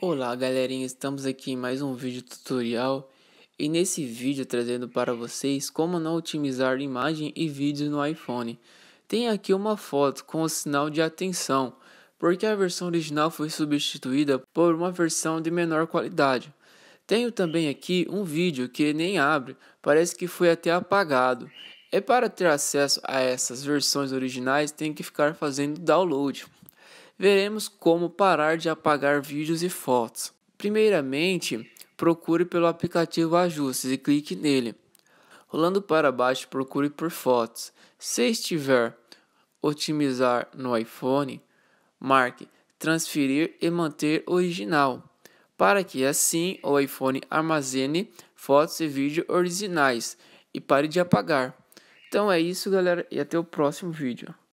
Olá galerinha, estamos aqui em mais um vídeo tutorial e nesse vídeo trazendo para vocês como não otimizar imagem e vídeo no iPhone. Tem aqui uma foto com o sinal de atenção, porque a versão original foi substituída por uma versão de menor qualidade. Tenho também aqui um vídeo que nem abre, parece que foi até apagado. E para ter acesso a essas versões originais tem que ficar fazendo download veremos como parar de apagar vídeos e fotos. Primeiramente, procure pelo aplicativo Ajustes e clique nele. Rolando para baixo, procure por fotos. Se estiver otimizar no iPhone, marque transferir e manter original, para que assim o iPhone armazene fotos e vídeos originais e pare de apagar. Então é isso, galera, e até o próximo vídeo.